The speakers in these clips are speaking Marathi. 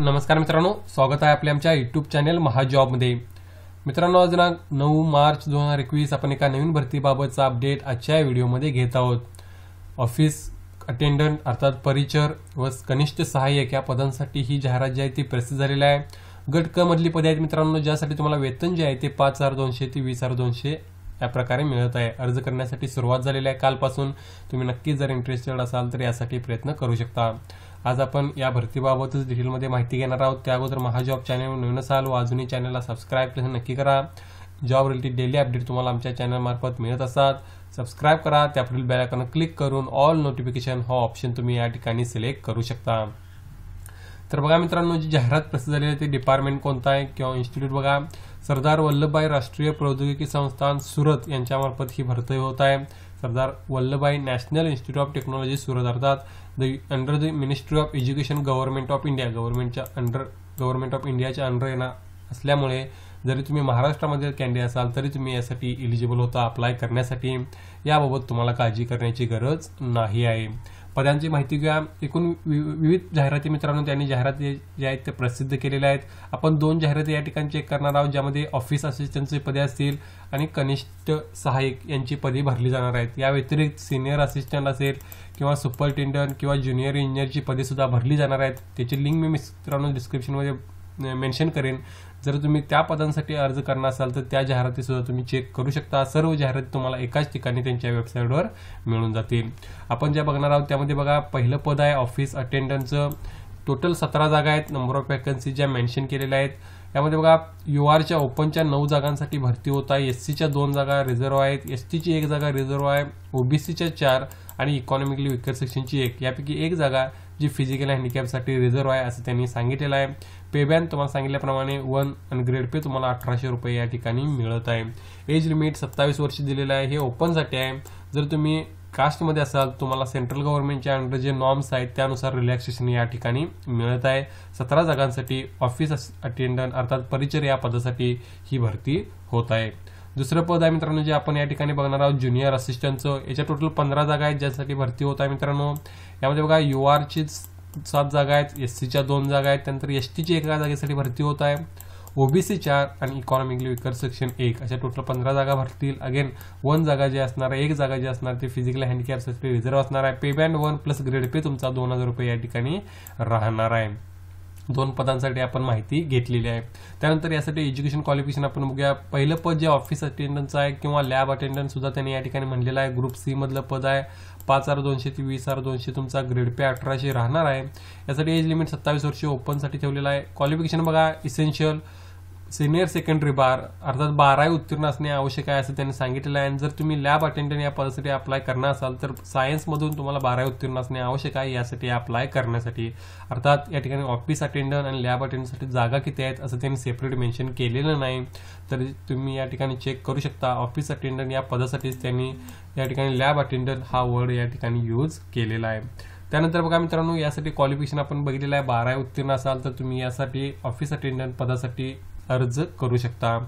नमस्कार मित्रांनो स्वागत आहे आपल्या आमच्या युट्यूब चॅनल महाजॉबमध्ये मित्रांनो आज दिनांक नऊ मार्च दोन हजार एकवीस आपण एका नवीन भरतीबाबतचा अपडेट आजच्या व्हिडिओमध्ये घेत आहोत ऑफिस अटेंडंट अर्थात परिचर व कनिष्ठ सहाय्यक या पदांसाठी ही जाहिरात जी आहे ती प्रसिद्ध झालेली आहे गट क पदे आहेत मित्रांनो ज्यासाठी तुम्हाला वेतन जे आहे ते पाच हजार दोनशे ते वीस हजार दोनशे या प्रकारे मिळत आहे अर्ज करण्यासाठी सुरुवात झालेली आहे कालपासून तुम्ही नक्की जर इंटरेस्टेड असाल तर यासाठी प्रयत्न करू शकता आज आपण या भरतीबाबतच डिटेलमध्ये माहिती घेणार आहोत त्या अगोदर महाजॉब चॅनल नवीन असाल व अजूनही चॅनलला सबस्क्राईब नक्की करा जॉब रिलेटेड डेली अपडेट तुम्हाला आमच्या चॅनलमार्फत मिळत असतात सबस्क्राईब करा त्यापुढील बेलायकॉन क्लिक करून ऑल नोटिफिकेशन हा ऑप्शन तुम्ही या ठिकाणी सिलेक्ट करू शकता तर बघा मित्रांनो जी जाहिरात प्रसिद्ध झाली आहे ते डिपार्टमेंट कोणता आहे किंवा इन्स्टिट्यूट बघा सरदार वल्लभभाई राष्ट्रीय प्रौद्योगिकी संस्थान सुरत यांच्यामार्फत ही भरती होत आहे Sardar Vallabhbhai national institute of technology Surat अर्थात the under the ministry of education government of India गव्हर्नमेंटच्या अंडर गव्हर्नमेंट ऑफ इंडियाच्या अंडर येणार असल्यामुळे जरी तुम्ही महाराष्ट्रामध्ये कॅन्डिडेट असाल तरी तुम्ही यासाठी इलिजिबल होता अप्लाय करण्यासाठी याबाबत तुम्हाला काळजी करण्याची गरज नाही आहे पदांची माहिती घ्या एकूण विविध जाहिराती मित्रांनो त्यांनी जाहिराती जे आहेत ते प्रसिद्ध केलेल्या आहेत आपण दोन जाहिराती या ठिकाणी चेक करणार आहोत ज्यामध्ये ऑफिस असिस्टंटचे पदे असतील आणि कनिष्ठ सहाय्यक यांची पदे भरली जाणार आहेत या व्यतिरिक्त सिनियर असिस्टंट असेल किंवा सुपरिटेंडंट किंवा ज्युनियर इंजिनियरची पदेसुद्धा भरली जाणार आहेत त्याची लिंक मी मित्रांनो डिस्क्रिप्शनमध्ये मेन्शन करेन जर तुम्ही त्या पदांसाठी अर्ज करणार असाल तर त्या जाहिराती सुद्धा तुम्ही चेक करू शकता सर्व जाहिराती तुम्हाला एकाच ठिकाणी त्यांच्या वेबसाईटवर मिळून जातील आपण ज्या बघणार आहोत त्यामध्ये बघा पहिलं पद आहे ऑफिस अटेंडन्स टोटल सतरा जागा आहेत नंबर ऑफ वॅकन्सी ज्या मेन्शन केलेल्या आहेत त्यामध्ये बघा यू आरच्या ओपनच्या नऊ जागांसाठी भरती होत आहे एस सीच्या दोन जागा रिझर्व्ह आहेत एस टीची एक जागा रिझर्व आहे ओबीसीच्या चार आणि इकॉनॉमिकली विकर सेक्शनची एक यापैकी एक जागा जी फिजिकल हँडिकॅपसाठी रिझर्व्ह आहे असं त्यांनी सांगितलेलं आहे पे तुम्हाला सांगितल्याप्रमाणे वन आणि ग्रेड पे तुम्हाला अठराशे रुपये या ठिकाणी मिळत आहे एज लिमिट सत्तावीस वर्ष दिलेलं आहे हे ओपनसाठी आहे जर तुम्ही कास्टमध्ये असाल तुम्हाला सेंट्रल गव्हर्नमेंटच्या अंडर जे नॉर्म्स आहेत त्यानुसार रिलॅक्सेशन या ठिकाणी मिळत आहे सतरा जागांसाठी ऑफिस अटेंडंट अर्थात परिचर या पदासाठी ही भरती होत आहे दुसरं पद आहे मित्रांनो जे आपण या ठिकाणी बघणार आहोत ज्युनियर असिस्टंटचं याच्या टोटल पंधरा जागा आहेत ज्यासाठी भरती होत आहे मित्रांनो यामध्ये बघा यू आरचीच सात जागा आहेत एस सीच्या दोन जागा आहेत त्यानंतर एस टीची एका जागेसाठी भरती होत आहे ओबीसी चार आणि इकॉनॉमिकली विकर सेक्शन एक अशा टोटल पंधरा जागा भरतील अगेन वन जागा जे असणार आहे एक जागा जे असणार ती फिजिकल हँडिकॅपसाठी रिझर्व्ह असणार आहे pay band one plus grade pay तुमचा दोन हजार रुपये या ठिकाणी राहणार आहे दोन पदांसाठी आपण माहिती घेतलेली आहे त्यानंतर यासाठी एज्युकेशन क्वालिफिकेशन आपण बघूया पहिलं पद जे ऑफिस अटेंडन्स आहे किंवा लॅब अटेंडन्स सुद्धा त्यांनी या ठिकाणी म्हणलेलं आहे ग्रुप सी मधलं पद आहे पाच हजार दोनशे ते वीस हजार दोनशे तुमचा ग्रेड पे अठराशे राहणार आहे यासाठी एज लिमिट सत्तावीस वर्षे ओपनसाठी ठेवलेला आहे क्वालिफिकेशन बघा इसेन्शियल सिनियर सेकंडरी बार अर्थात बारावी उत्तीर्ण असणे आवश्यक आहे असं त्यांनी सांगितलेलं आहे आणि जर तुम्ही लॅब अटेंडंट या पदासाठी अप्लाय करणार असाल तर सायन्समधून तुम्हाला बारावी उत्तीर्ण असणे आवश्यक आहे यासाठी अप्लाय करण्यासाठी अर्थात या ठिकाणी ऑफिस अटेंडंट आणि लॅब अटेंडंटसाठी जागा किती आहेत असं त्यांनी सेपरेट मेन्शन केलेलं नाही तर तुम्ही या ठिकाणी चेक करू शकता ऑफिस अटेंडंट या पदासाठीच त्यांनी या ठिकाणी लॅब अटेंडंट हा वर्ड या ठिकाणी यूज केलेला आहे त्यानंतर बघा मित्रांनो यासाठी क्वालिफिकेशन आपण बघितलेलं आहे बारा उत्तीर्ण असाल तर तुम्ही यासाठी ऑफिस अटेंडंट पदासाठी अर्ज करू शकता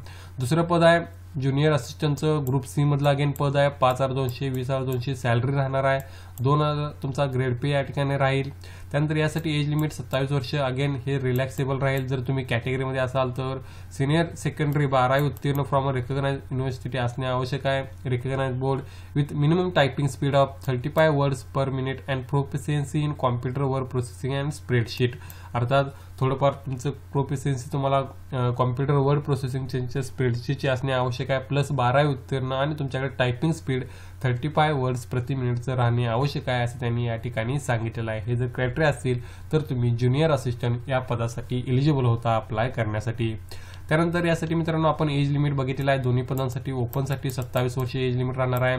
दुसरं पद आहे ज्युनियर असिस्टंटचं ग्रुप सी मधलं अगेन पद आहे पाच हजार दोनशे वीस हजार दोनशे सॅलरी राहणार आहे दोन हजार तुमचा ग्रेड पे या ठिकाणी राहील त्यानंतर यासाठी एज लिमिट सत्तावीस वर्ष अगेन हे रिलॅक्सेबल राहील जर तुम्ही कॅटेगरीमध्ये असाल तर सिनियर सेकंडरी बारावी उत्तीर्ण फ्रॉम रेकग्नाइज युनिव्हर्सिटी असणे आवश्यक आहे recognised board with minimum typing speed of thirty five words per minute and proficiency in computer word processing and spreadsheet अर्थात थोडंफार तुमचं प्रोफिशियन्सी तुम्हाला कॉम्प्युटर वर्ड त्यांच्या स्पीडची असणे आवश्यक आहे प्लस बारावी उत्तीर्ण आणि तुमच्याकडे typing speed thirty five words प्रति मिनिटचं राहणे आवश्यक आहे असं त्यांनी या ठिकाणी सांगितलेलं आहे हे जर क्रायटेरिया असतील तर तुम्ही ज्युनियर असिस्टंट या पदासाठी एलिजिबल होता अप्लाय करण्यासाठी त्यानंतर यासाठी मित्रांनो आपण एज लिमिट बघितलेलं आहे दोन्ही पदांसाठी ओपनसाठी सत्तावीस वर्षे एज लिमिट राहणार आहे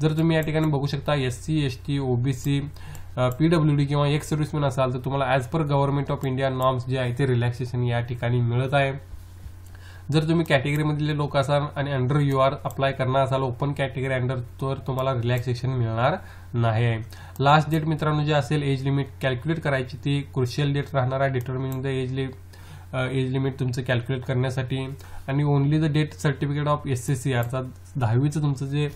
जर तुम्ही या ठिकाणी बघू शकता S C S T OBC PWD D किंवा एक्स सर्व्हिसमॅन असाल तर तुम्हाला as per government of India norms जे आहे ते रिलॅक्सेशन या ठिकाणी मिळत आहे जर तुम्ही कॅटेगरीमधले लोक असाल आणि अंडर यू आर अप्लाय करणार असाल ओपन कॅटेगरी अंडर तर तुम्हाला रिलॅक्सेशन मिळणार नाही आहे लास्ट डेट मित्रांनो जे असेल एज लिमिट कॅल्क्युलेट करायची ती क्रुशियल डेट राहणार आहे डिटर्मिनिंग द एज लि एज लिमिट तुमचं कॅल्क्युलेट करण्यासाठी आणि only the date certificate of S C C अर्थात दहावीचं तुमचं जे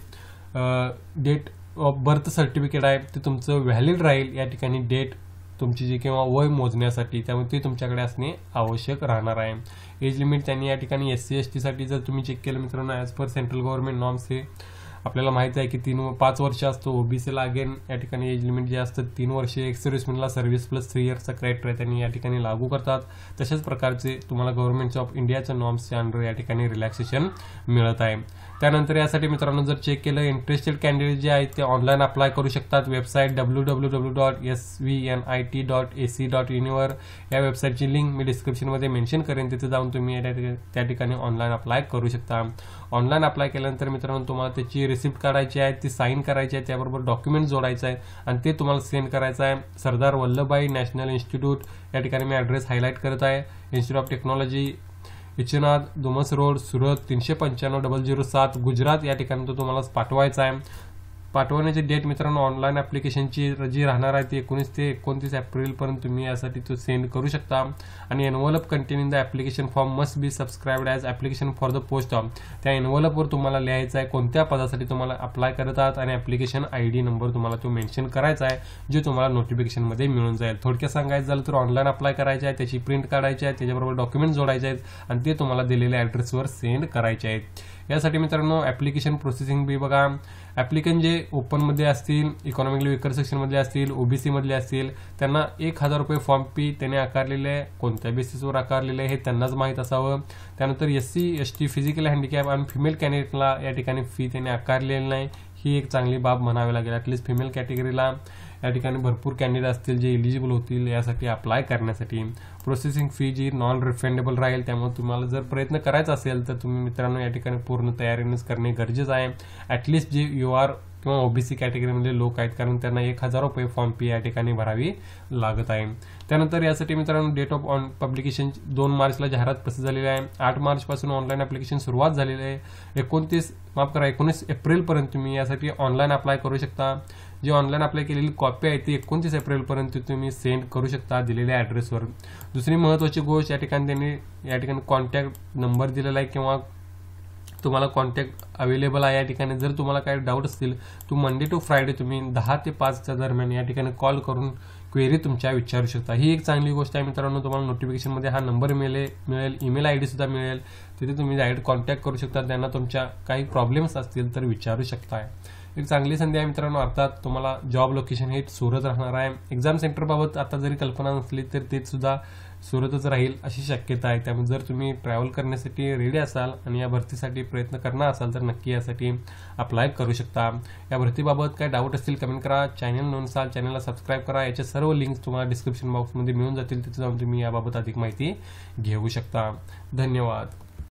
डेट बर्थ सर्टिफिकेट आहे ते तुमचं व्हॅलिड राहील या ठिकाणी डेट तुमची जी किंवा वय मोजण्यासाठी त्यामुळे ते तुमच्याकडे असणे आवश्यक राहणार आहे एज लिमिट त्यांनी या ठिकाणी एस सी एस टीसाठी जर तुम्ही चेक केलं मित्रांनो as per central government norms हे आपल्याला माहिती आहे की तीन पाच वर्ष असतो ओबीसीला अगेन या ठिकाणी एज लिमिट जे असतं तीन वर्षे एक्स सर्व्हिसमॅनला सर्व्हिस प्लस थ्री इयर्सचा क्रायटेरिया त्यांनी या ठिकाणी लागू करतात तशाच प्रकारचे तुम्हाला गव्हर्नमेंट ऑफ इंडियाच्या नॉर्म्सच्या अंडर या ठिकाणी रिलॅक्सेशन मिळत आहे त्यानंतर यासाठी मित्रांनो जर चेक केलं इंटरेस्टेड कॅन्डिडेट जे आहेत ते ऑनलाईन अप्लाय करू शकतात website W W W dot S V N I T dot A C dot इनवर या वेबसाईटची लिंक मी डिस्क्रिप्शनमध्ये मेन्शन करेन तिथे जाऊन तुम्ही त्या ठिकाणी ऑनलाईन अप्लाय करू शकता ऑनलाईन अप्लाय केल्यानंतर मित्रांनो तुम्हाला त्याची रिसिप्ट काढायची आहे ती साईन करायची आहे त्याबरोबर डॉक्युमेंट जोडायचं आहे आणि ते तुम्हाला सेंड करायचं आहे सरदार वल्लभभाई नॅशनल इन्स्टिट्यूट या ठिकाणी मी ॲड्रेस हायलाईट करत आहे institute of technology Ichchhanath Dumas road Surat तीनशे पंच्याण्णव डबल झिरो सात गुजरात या ठिकाणी तो तुम्हाला पाठवायचा आहे पाठवण्याची डेट मित्रांनो ऑनलाईन ॲप्लिकेशनची जी राहणार आहे ती एकोणीस ते एकोणतीस एप्रिलपर्यंत तुम्ही यासाठी तो सेंड करू शकता आणि envelope containing the application form must be subscribed as application for the post त्या एनवलपवर तुम्हाला लिहायचं आहे कोणत्या पदासाठी तुम्हाला अप्लाय करत आहात आणि ॲप्लिकेशन आय डी नंबर तुम्हाला तो मेन्शन करायचा आहे जे तुम्हाला नोटिफिकेशनमध्ये मिळून जाईल थोडक्यात सांगायचं झालं तर ऑनलाईन अप्लाय करायचं आहे त्याची प्रिंट काढायची आहे त्याच्याबरोबर डॉक्युमेंट जोडायचे आहेत आणि ते तुम्हाला दिलेल्या ॲड्रेसवर सेंड करायचे आहेत यासाठी मित्रांनो ॲप्लिकेशन प्रोसेसिंग बी बघा ॲप्लिकेशन जे ओपनमध्ये असतील इकॉनॉमिकली विकर सेक्शनमधले असतील ओबीसीमधले असतील त्यांना एक हजार रुपये फॉर्म फी त्याने आकारलेले आहे कोणत्या बेसिसवर आकारलेले आहे हे त्यांनाच माहीत असावं त्यानंतर S C S T physical handicap आणि फिमेल कॅन्डिडेटला या ठिकाणी फी त्यांनी आकारलेली नाही ही एक चांगली बाब म्हणावी लागेल ॲटलिस्ट फिमेल कॅटेगरीला या ठिकाणी भरपूर कॅन्डिडेट असतील जे एलिजिबल होतील यासाठी अप्लाय करण्यासाठी प्रोसेसिंग फी जी नॉन रिफंडेबल राहील त्यामुळे तुम्हाला जर प्रयत्न करायचा असेल तर तुम्ही मित्रांनो या ठिकाणी पूर्ण तयारीनेच करणे गरजेचं आहे ॲटलिस्ट जे यू आर किंवा ओबीसी कॅटेगरीमध्ये लोक आहेत कारण त्यांना एक हजार रुपये फॉर्म फी या ठिकाणी भरावी लागत आहे त्यानंतर यासाठी मित्रांनो डेट ऑफ ऑन पब्लिकेशन दोन मार्चला जाहिरात प्रसिद्ध झालेली आहे आठ मार्चपासून ऑनलाईन अप्लिकेशन सुरुवात झालेली आहे एकोणतीस माफ करा एकोणीस एप्रिलपर्यंत तुम्ही यासाठी ऑनलाईन अप्लाय करू शकता जी ऑनलाईन अप्लाय केलेली कॉपी आहे ती एकोणतीस एप्रिलपर्यंत तुम्ही सेंड करू शकता दिलेल्या ॲड्रेसवर दुसरी महत्वाची गोष्ट या ठिकाणी त्यांनी या ठिकाणी कॉन्टॅक्ट नंबर दिलेला आहे किंवा तुम्हाला कॉन्टॅक्ट अवेलेबल आहे या ठिकाणी जर तुम्हाला काही डाऊट असतील तो मंडे टू फ्रायडे तुम्ही दहा ते पाचच्या दरम्यान या ठिकाणी कॉल करून क्वेरी तुमच्या विचारू शकता ही एक चांगली गोष्ट आहे मित्रांनो तुम्हाला नोटिफिकेशनमध्ये हा नंबर मिळेल मिळेल ईमेल आय डीसुद्धा मिळेल तिथे तुम्ही डायरेक्ट कॉन्टॅक्ट करू शकता त्यांना तुमच्या काही प्रॉब्लेम्स असतील तर विचारू शकता एक चांगली संधी आहे मित्रांनो अर्थात तुम्हाला जॉब लोकेशन हे सुरत राहणार आहे एक्झाम सेंटरबाबत आता जरी कल्पना नसली तर ते सुद्धा सुरतच राहील अशी शक्यता आहे त्यामुळे जर तुम्ही ट्रॅव्हल करण्यासाठी रेडी असाल आणि या भरतीसाठी प्रयत्न करणार असाल तर नक्की यासाठी अप्लाय करू शकता या भरतीबाबत काय डाऊट असतील कमेंट करा चॅनल नोंदसाल चॅनलला सबस्क्राईब करा याचे सर्व लिंक्स तुम्हाला डिस्क्रिप्शन बॉक्समध्ये मिळून जातील तिथे जाऊन तुम्ही याबाबत अधिक माहिती घेऊ शकता धन्यवाद